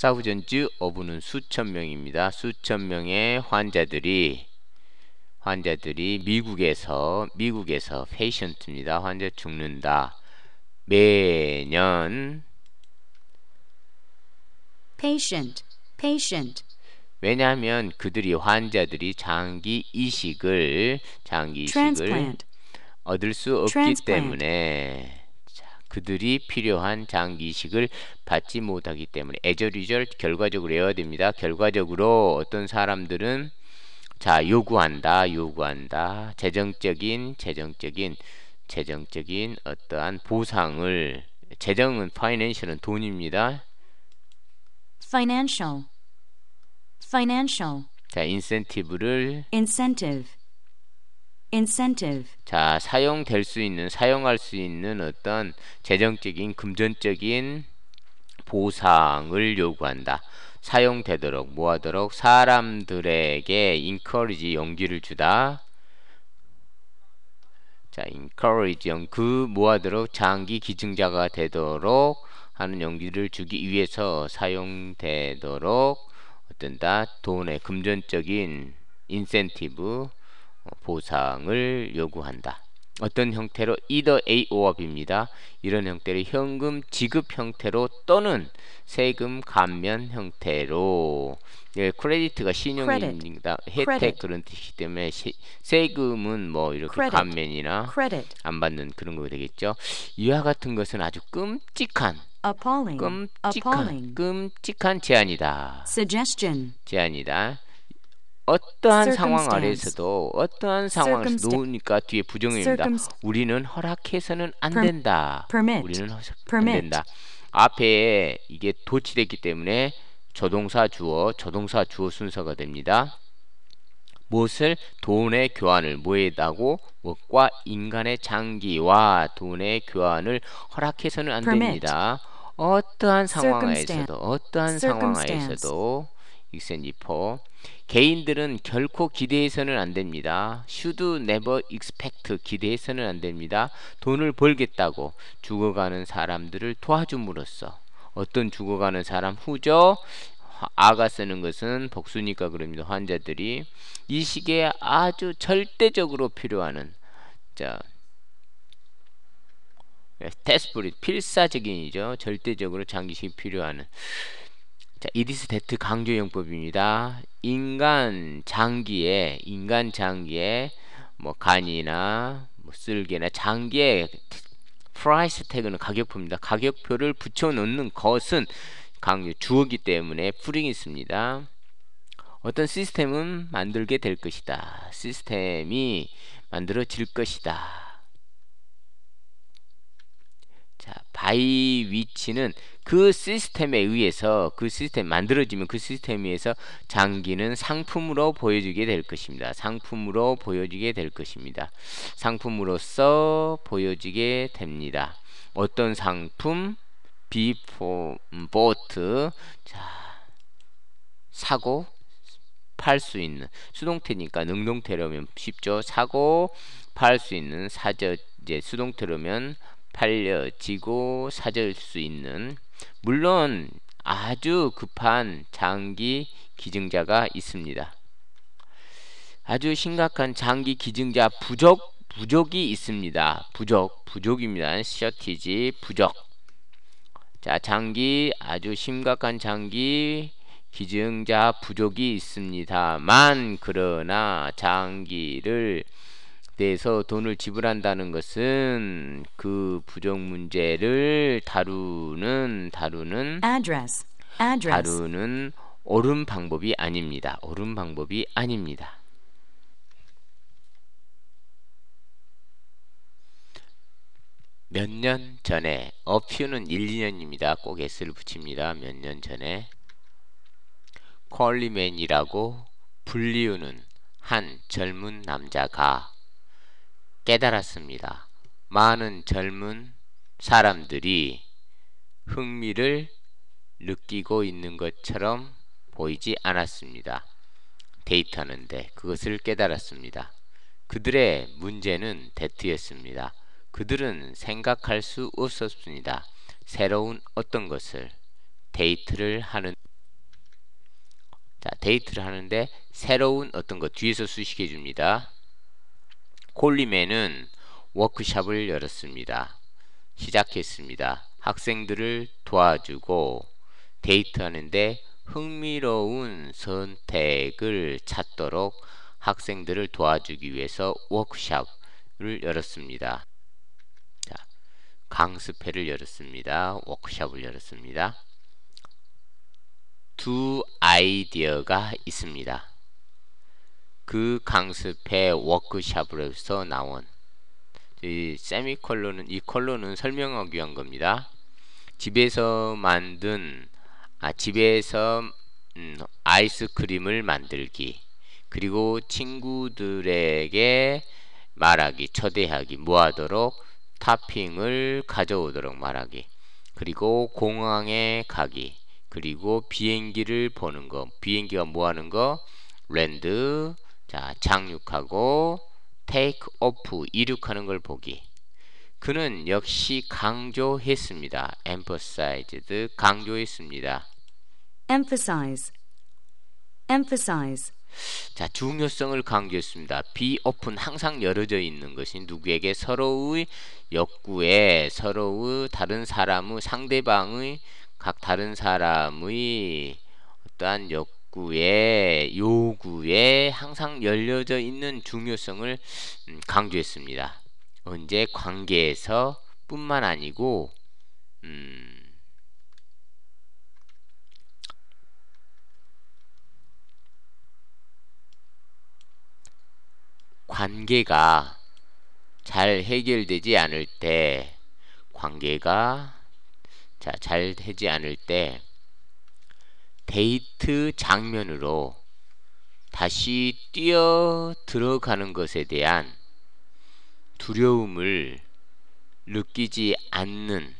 사우전즈 오브는 수천 명입니다. 수천 명의 환자들이 환자들이 미국에서 미국에서 페이션트입니다. 환자 죽는다. 매년 patient patient 왜냐하면 그들이 환자들이 장기 이식을 장기 이식을 얻을 수 없기 Transplant. 때문에 그들이 필요한 장기 이식을 받지 못하기 때문에 애저리절 결과적으로 해야 됩니다. 결과적으로 어떤 사람들은 자 요구한다 요구한다 재정적인 재정적인 재정적인 어떠한 보상을 재정은 financial은 돈입니다. financial financial 자 인센티브를 incentive incentive. 자, 사용될 수 있는 사용할 수 있는 어떤 재정적인 금전적인 보상을 요구한다. 사용되도록 뭐하도록 사람들에게 encourage 용기를 주다. 자, encourage 그 뭐하도록 장기 기증자가 되도록 하는 용기를 주기 위해서 사용되도록 어떤다 돈의 금전적인 인센티브 보상을 요구한다. 어떤 형태로 either A or B입니다. 이런 형태로 현금 지급 형태로 또는 세금 감면 형태로 예, 크레디트가 신용입니다. 혜택 Credit. 그런 뜻이기 때문에 시, 세금은 뭐 이렇게 Credit. 감면이나 Credit. 안 받는 그런 거 되겠죠. 이와 같은 것은 아주 끔찍한 appalling. 끔찍한 appalling. 끔찍한 제안이다. suggestion 제안이다. 어떠한 상황 아래에서도 어떠한 상황에서 놓으니까 뒤에 부정입니다. 우리는 허락해서는 안 된다. 우리는 허락 안 된다. 앞에 이게 도치됐기 때문에 저동사 주어 저동사 주어 순서가 됩니다. 무엇을 돈의 교환을 뭐에다고 무엇과 인간의 장기와 돈의 교환을 허락해서는 안 됩니다. 어떠한 상황에서도 어떠한 상황에서도 익센지퍼 개인들은 결코 기대해서는 안 됩니다. should never expect 기대해서는 안 됩니다. 돈을 벌겠다고 죽어가는 사람들을 도와줌으로써 어떤 죽어가는 사람 후죠? 아가 쓰는 것은 복수니까 그럽니다. 환자들이 이 시기에 아주 절대적으로 필요하는 자 데스프릿 필사적인이죠. 절대적으로 장기식 필요하는 자, 이디스 데트 강조용법입니다. 인간 장기에 인간 장기에 뭐 간이나 뭐 쓸개나 장기에 프라이스 태그는 가격표입니다. 가격표를 붙여 놓는 것은 강요 주어기 때문에 풀링이 있습니다. 어떤 시스템은 만들게 될 것이다. 시스템이 만들어질 것이다. 아이 위치는 그 시스템에 의해서 그 시스템 만들어지면 그 시스템에 서 장기는 상품으로 보여지게 될 것입니다. 상품으로 보여지게 될 것입니다. 상품으로서 보여지게 됩니다. 어떤 상품? 비포 보트 자 사고 팔 수 있는 수동태니까 능동태라면 쉽죠. 사고 팔 수 있는 사저 이제 수동태라면 팔려지고 사줄 수 있는 물론 아주 급한 장기 기증자가 있습니다. 아주 심각한 장기 기증자 부족 부족이 있습니다. 부족 부족입니다. 셔티지 부족. 자 장기 아주 심각한 장기 기증자 부족이 있습니다만 그러나 장기를 대해서 돈을 지불한다는 것은 그부족 문제를 다루는 다루는 address, address. 다루는 옳은 방법이 아닙니다. 옳은 방법이 아닙니다. 몇 년 전에 어 p 는 1, 2년입니다. 꼭 s를 붙입니다. 몇 년 전에 콜리맨이라고 불리우는 한 젊은 남자가 깨달았습니다. 많은 젊은 사람들이 흥미를 느끼고 있는 것처럼 보이지 않았습니다. 데이터는데 네, 그것을 깨달았습니다. 그들의 문제는 데트였습니다. 그들은 생각할 수 없었습니다. 새로운 어떤 것을 데이트를 하는 자 데이트를 하는데 새로운 어떤 것 뒤에서 수식해 줍니다. 콜림에는 워크샵을 열었습니다. 시작했습니다. 학생들을 도와주고 데이트하는데 흥미로운 선택을 찾도록 학생들을 도와주기 위해서 워크샵을 열었습니다. 자, 강습회를 열었습니다. 워크샵을 열었습니다. 두 아이디어가 있습니다. 그 강습회 워크샵으로 해서 나온 이 세미컬러는 이 컬러는 설명하기 위한 겁니다. 집에서 만든 아 집에서 음, 아이스크림을 만들기 그리고 친구들에게 말하기 초대하기 뭐하도록 타핑을 가져오도록 말하기 그리고 공항에 가기 그리고 비행기를 보는 거 비행기가 뭐 하는 거 랜드 자, 착륙하고 테이크 오프 이륙하는 걸 보기. 그는 역시 강조했습니다. emphasized 강조했습니다. emphasize emphasize 자, 중요성을 강조했습니다. be open 항상 열어져 있는 것이 누구에게 서로의 욕구에 서로의 다른 사람의 상대방의 각 다른 사람의 어떠한 욕 욕구에 요구에 항상 열려져 있는 중요성을 음, 강조했습니다. 언제 관계에서 뿐만 아니고 음, 관계가 잘 해결되지 않을 때 관계가 자, 잘 되지 않을 때 데이트 장면으로 다시 뛰어 들어가는 것에 대한 두려움을 느끼지 않는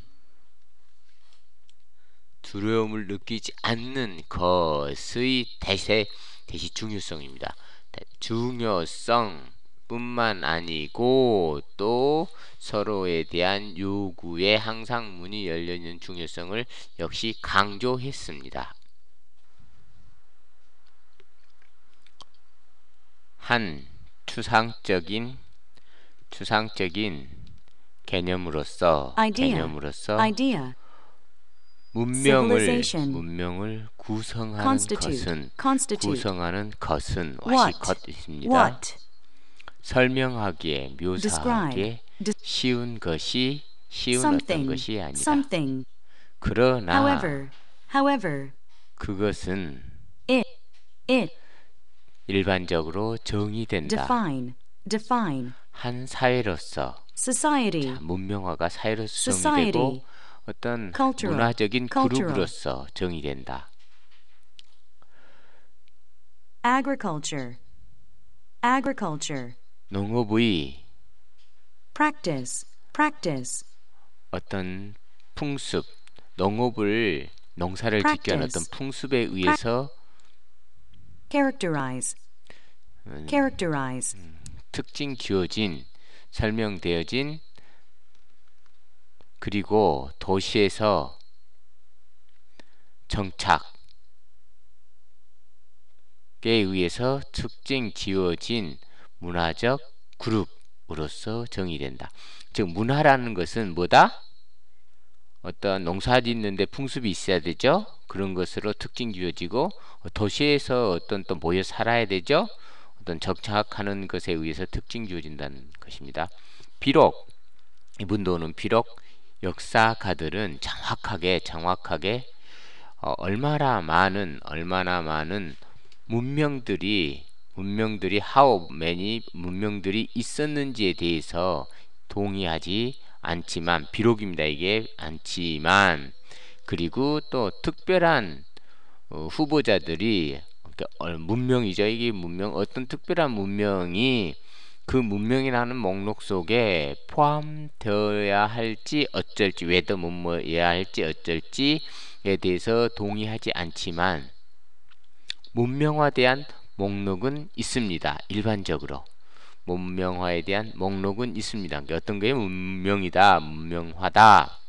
두려움을 느끼지 않는 것의 대세 대시 중요성입니다. 중요성 뿐만 아니고 또 서로에 대한 요구에 항상 문이 열려 있는 중요성을 역시 강조했습니다. 한 추상적인 추상적인 개념으로서 idea, 개념으로서 idea, 문명을 문명을 구성하는 constitute, 것은 constitute, 구성하는 것은 what, 것입니다. What, 설명하기에 묘사하기에 쉬운 것이 쉬운 어떤 것이 아니다. Something. 그러나 however, however, 그것은 it, it, 일반적으로 정의된다. define, define. 한 사회로서 society. 자, 문명화가 사회로서 정의되고 어떤 cultural, 문화적인 cultural. 그룹으로서 정의된다. agriculture, agriculture. 농업의 practice, practice. 어떤 풍습, 농업을 농사를 practice, 짓게 하는 어떤 풍습에 의해서 practice. characterize, characterize. 음, 특징 기어진 설명되어진, 그리고 도시에서 정착에 의해서 특징 지어진 문화적 그룹으로서 정의된다. 즉 문화라는 것은 뭐다? 어떤 농사 짓는데 풍습이 있어야 되죠. 그런 것으로 특징 지어지고 도시에서 어떤 또 모여 살아야 되죠. 어떤 정착하는 것에 의해서 특징 지어진다는 것입니다. 비록 이분도는 비록 역사가들은 정확하게 정확하게 어, 얼마나 많은 얼마나 많은 문명들이 문명들이 하우 매니 문명들이 있었는지에 대해서 동의하지 않지만 비록입니다 이게 않지만 그리고 또 특별한 어, 후보자들이 어, 문명이죠. 이게 문명 어떤 특별한 문명이 그 문명이라는 목록 속에 포함되어야 할지 어쩔지 왜더 못뭐야 할지 어쩔지에 대해서 동의하지 않지만 문명화에 대한 목록은 있습니다. 일반적으로 문명화에 대한 목록은 있습니다. 그러니까 어떤 게 문명이다, 문명화다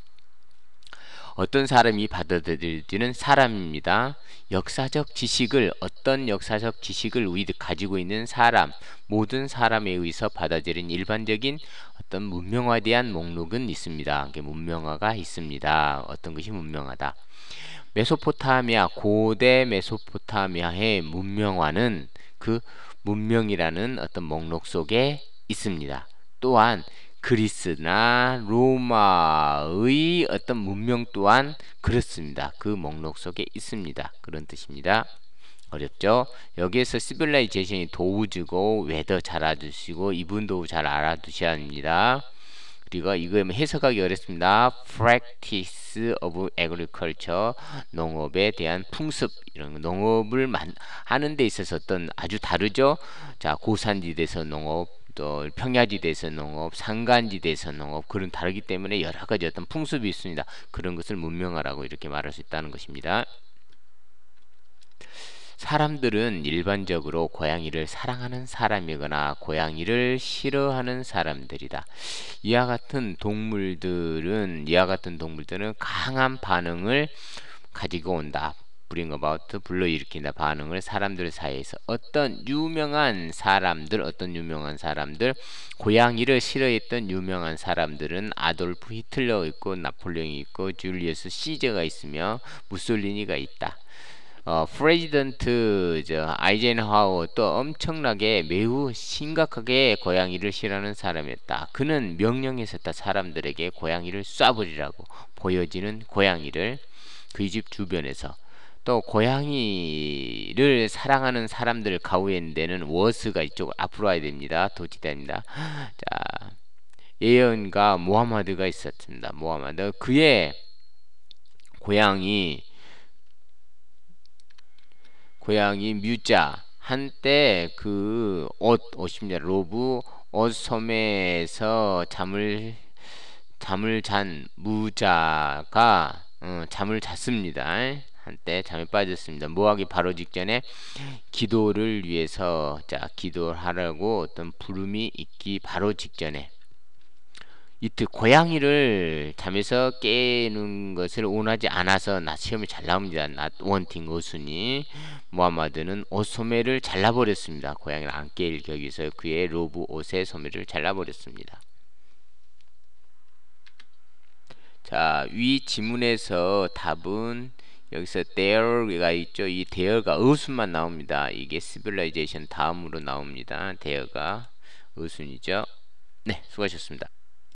어떤 사람이 받아들일지는 사람입니다. 역사적 지식을 어떤 역사적 지식을 우리 가지고 있는 사람 모든 사람에 의해서 받아들인 일반적인 어떤 문명화 대한 목록은 있습니다. 문명화가 있습니다. 어떤 것이 문명화다. 메소포타미아 고대 메소포타미아의 문명화는 그 문명이라는 어떤 목록 속에 있습니다. 또한 그리스나 로마의 어떤 문명 또한 그렇습니다. 그 목록 속에 있습니다. 그런 뜻입니다. 어렵죠? 여기에서 시빌라이제이션이 도우주고 웨더 잘 알아두시고 이분 도잘 알아두셔야 합니다. 그리고 이거 뭐 해석하기 어렵습니다. practice of agriculture 농업에 대한 풍습 이런 농업을 만, 하는 데 있어서 어떤 아주 다르죠? 자, 고산지대에서 농업 또 평야지대에서 농업, 산간지대에서 농업 그런 다르기 때문에 여러 가지 어떤 풍습이 있습니다. 그런 것을 문명화라고 이렇게 말할 수 있다는 것입니다. 사람들은 일반적으로 고양이를 사랑하는 사람이거나 고양이를 싫어하는 사람들이다. 이와 같은 동물들은 이와 같은 동물들은 강한 반응을 가지고 온다. b 링 i n g a 불러일으킨다 반응을 사람들 사이에서 어떤 유명한 사람들 어떤 유명한 사람들 고양이를 싫어했던 유명한 사람들은 아돌프 히틀러 있고 나폴레옹이 있고 줄리우스 시저가 있으며 무솔리니가 있다 어, 프레지던트 저 아이젠하워 도 엄청나게 매우 심각하게 고양이를 싫어하는 사람이었다. 그는 명령했었다. 사람들에게 고양이를 쏴버리라고 보여지는 고양이를 그 집 주변에서 또 고양이를 사랑하는 사람들 가운데는 워스가 이쪽 앞으로 와야 됩니다. 도지대입니다 자, 예언가 모하마드가 있었습니다. 모하마드 그의 고양이 고양이 뮤자 한때 그 옷 오십냐 로브 옷 섬에서 잠을 잠을 잔 무자가 어, 잠을 잤습니다. 한때 잠에 빠졌습니다. 모하기 바로 직전에 기도를 위해서 자 기도하라고 어떤 부름이 있기 바로 직전에 이때 고양이를 잠에서 깨는 것을 원하지 않아서 나 시험이 잘 나옵니다. not 어순이 모하마드는 옷 소매를 잘라버렸습니다. 고양이를 안 깨일 격에서 그의 로브 옷의 소매를 잘라버렸습니다. 자, 위 지문에서 답은 여기서 there가 있죠. 이 there가 어순만 나옵니다. 이게 civilization 다음으로 나옵니다. there가 어순이죠. 네, 수고하셨습니다.